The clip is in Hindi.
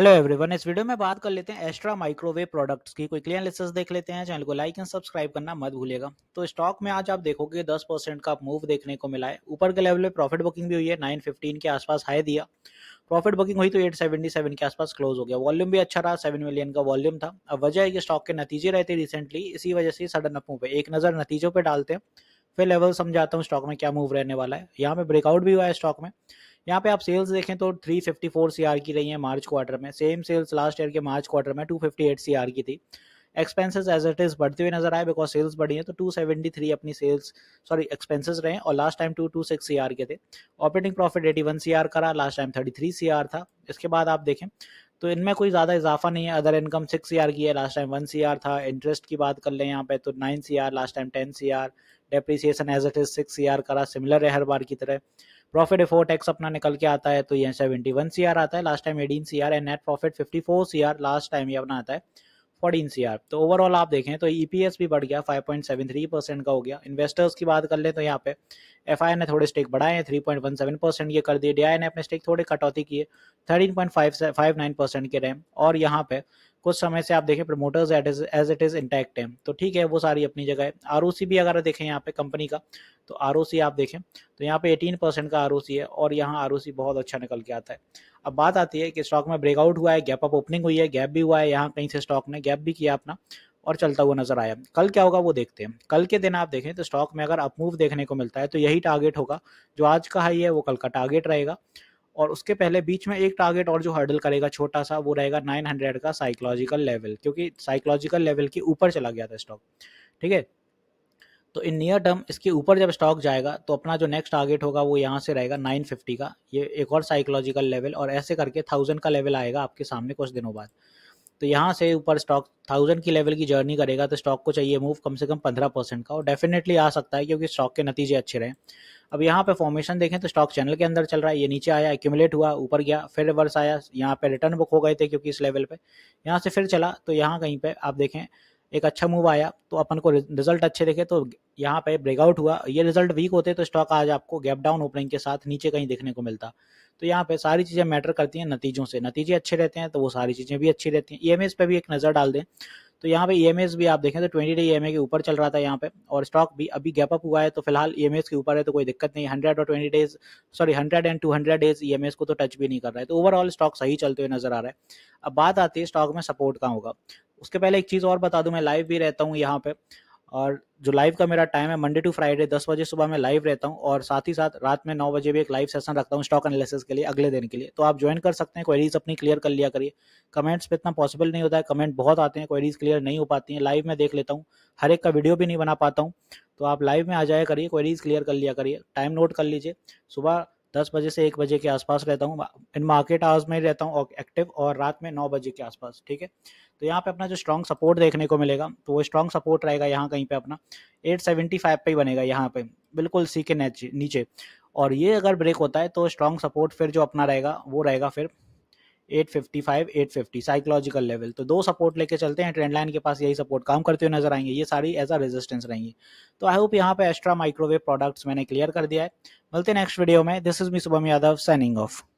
हेलो एवरीवन इस वीडियो में बात कर लेते हैं एस्ट्रा माइक्रोवेव प्रोडक्ट्स की कोई क्लियर लिस्ट देख लेते हैं चैनल को लाइक एंड सब्सक्राइब करना मत भूलिएगा तो स्टॉक में आज आप देखोगे 10 परसेंट का मूव देखने को मिला है ऊपर के लेवल पे प्रॉफिट बुकिंग भी हुई है नाइन फिफ्टीन के आसपास हाई दिया प्रॉफिट बुकिंग हुई तो एट के आसपास क्लोज हो गया वॉल्यूम भी अच्छा रहा सेवन मिलियन का वॉल्यूम था अब वजह है कि स्टॉक के नतीजे रहते रिसेंटली इसी वजह से सडन अप मूव है एक नज़र नतीजों पर डालते हैं फिर लेवल समझाता हूँ स्टॉक में क्या मूव रहने वाला है यहाँ पे ब्रेकआउट भी हुआ है स्टॉक में यहाँ पे आप सेल्स देखें तो 354 सीआर की रही है मार्च क्वार्टर में सेम सेल्स लास्ट ईयर के मार्च क्वार्टर में 258 सीआर की थी एक्सपेंसेस एज इट इज बढ़ते हुए नजर आए बिकॉज सेल्स बढ़ी हैं तो 273 अपनी सेल्स सॉरी एक्सपेंसेस रहे और लास्ट टाइम 226 सीआर के थे ऑपरेटिंग प्रॉफिट 81 सीआर करा लास्ट टाइम 33 सीआर था इसके बाद आप देखें तो इनमें कोई ज़्यादा इजाफा नहीं है अदर इनकम सिक्स सी की है लास्ट टाइम वन सी था इंटरेस्ट की बात कर लें यहाँ पे तो nine C last time ten C depreciation as it is six C का सिमिलर है हर बार की तरह प्रॉफिट एफोर टैक्स अपना निकल के आता है तो ये सेवेंटी वन सी आता है last time eighteen C and net profit fifty four C last time ये अपना आता है फोर्टीन सी आर तो ओवरऑल आप देखें तो ईपीएस e भी बढ़ गया five point seven three percent का हो गया इन्वेस्टर्स की बात कर लें तो यहाँ पे एफ आई ने थोड़े स्टेक बढ़ाए हैं सेवन परसेंट ये कर दिए डी आई ने अपने स्टेक थोड़े कटौती किए point five five nine percent के रैम और यहाँ पे कुछ समय से आप देखें promoters as it is intact है तो ठीक है वो सारी अपनी जगह है आर भी अगर देखें यहाँ पे कंपनी का तो आर आप देखें तो यहाँ पे 18 परसेंट का आर है और यहाँ आर बहुत अच्छा निकल के आता है अब बात आती है कि स्टॉक में ब्रेकआउट हुआ है गैप अप ओपनिंग हुई है गैप भी हुआ है यहाँ कहीं से स्टॉक ने गैप भी किया अपना और चलता हुआ नजर आया कल क्या होगा वो देखते हैं कल के दिन आप देखें तो स्टॉक में अगर अपमूव देखने को मिलता है तो यही टारगेट होगा जो आज का हाई है वो कल का टारगेट रहेगा और उसके पहले बीच में एक टारगेट और जो हर्डल करेगा छोटा सा वो रहेगा नाइन हंड्रेड का साइकोलॉजिकल लेवल क्योंकि साइकोलॉजिकल लेवल के ऊपर चला गया था स्टॉक ठीक है तो इन नियर टर्म इसके ऊपर जब स्टॉक जाएगा तो अपना जो नेक्स्ट टारगेट होगा वो यहाँ से रहेगा 950 का ये एक और साइकोलॉजिकल लेवल और ऐसे करके थाउजेंड का लेवल आएगा आपके सामने कुछ दिनों बाद तो यहाँ से ऊपर स्टॉक थाउजेंड की लेवल की जर्नी करेगा तो स्टॉक को चाहिए मूव कम से कम पंद्रह परसेंट का और डेफिनेटली आ सकता है क्योंकि स्टॉक के नतीजे अच्छे रहे अब यहाँ पे फॉर्मेशन देखें तो स्टॉक चैनल के अंदर चल रहा है ये नीचे आया एक्यूमुलेट हुआ ऊपर गया फिर रिवर्स आया यहाँ पे रिटर्न बुक हो गए थे क्योंकि इस लेवल पे यहाँ से फिर चला तो यहाँ कहीं पे आप देखें एक अच्छा मूव आया तो अपन को रिजल्ट अच्छे देखे तो यहाँ पे ब्रेकआउट हुआ ये रिजल्ट वीक होते तो स्टॉक आज आपको गैप डाउन ओपनिंग के साथ नीचे कहीं देखने को मिलता तो यहाँ पे सारी चीज़ें मैटर करती हैं नतीजों से नतीजे अच्छे रहते हैं तो वो सारी चीज़ें भी अच्छी रहती हैं ई पे भी एक नज़र डाल दें तो यहाँ पे ई e भी आप देखें तो ट्वेंटी डे ई के ऊपर चल रहा था यहाँ पे और स्टॉक भी अभी गैप अप हुआ है तो फिलहाल ई e के ऊपर है तो कोई दिक्कत नहीं हंड्रेड और twenty days sorry hundred and two hundred days ई को तो टच भी नहीं कर रहा है तो ओवरऑल स्टॉक सही चलते हुए नजर आ रहा है अब बात आती है स्टॉक में सपोर्ट का होगा उसके पहले एक चीज़ और बता दूँ मैं लाइव भी रहता हूँ यहाँ पे और जो लाइव का मेरा टाइम है मंडे टू फ्राइडे दस बजे सुबह मैं लाइव रहता हूँ और साथ ही साथ रात में नौ बजे भी एक लाइव सेशन रखता हूँ स्टॉक एनालिसिस के लिए अगले दिन के लिए तो आप ज्वाइन कर सकते हैं क्वेरीज अपनी क्लियर कर लिया करिए कमेंट्स पे इतना पॉसिबल नहीं होता है कमेंट बहुत आते हैं क्वेरीज क्लियर नहीं हो पाती हैं लाइव में देख लेता हूँ हर एक का वीडियो भी नहीं बना पाता हूँ तो आप लाइव में आ जाया करिए क्वेरीज क्लियर कर लिया करिए टाइम नोट कर लीजिए सुबह दस बजे से एक बजे के आसपास रहता हूँ इन मार्केट आवर्स में रहता हूँ एक्टिव और रात में नौ बजे के आसपास ठीक है तो यहाँ पे अपना जो स्ट्रॉन्ग सपोर्ट देखने को मिलेगा तो वो स्ट्रॉन्ग सपोर्ट रहेगा यहाँ कहीं पे अपना एट सेवेंटी फाइव पे ही बनेगा यहाँ पे बिल्कुल सी के नीचे और ये अगर ब्रेक होता है तो स्ट्रॉन्ग सपोर्ट फिर जो अपना रहेगा वो रहेगा फिर 855 850 साइकोलॉजिकल लेवल तो दो सपोर्ट लेके चलते हैं ट्रेंड लाइन के पास यही सपोर्ट काम करते हुए नजर आएंगे ये सारी एज अ रेजिस्टेंस रहेंगी तो आई होप यहाँ पे एक्स्ट्रा माइक्रोवेव प्रोडक्ट्स मैंने क्लियर कर दिया है मिलते नेक्स्ट वीडियो में this is me Shubham Yadav signing of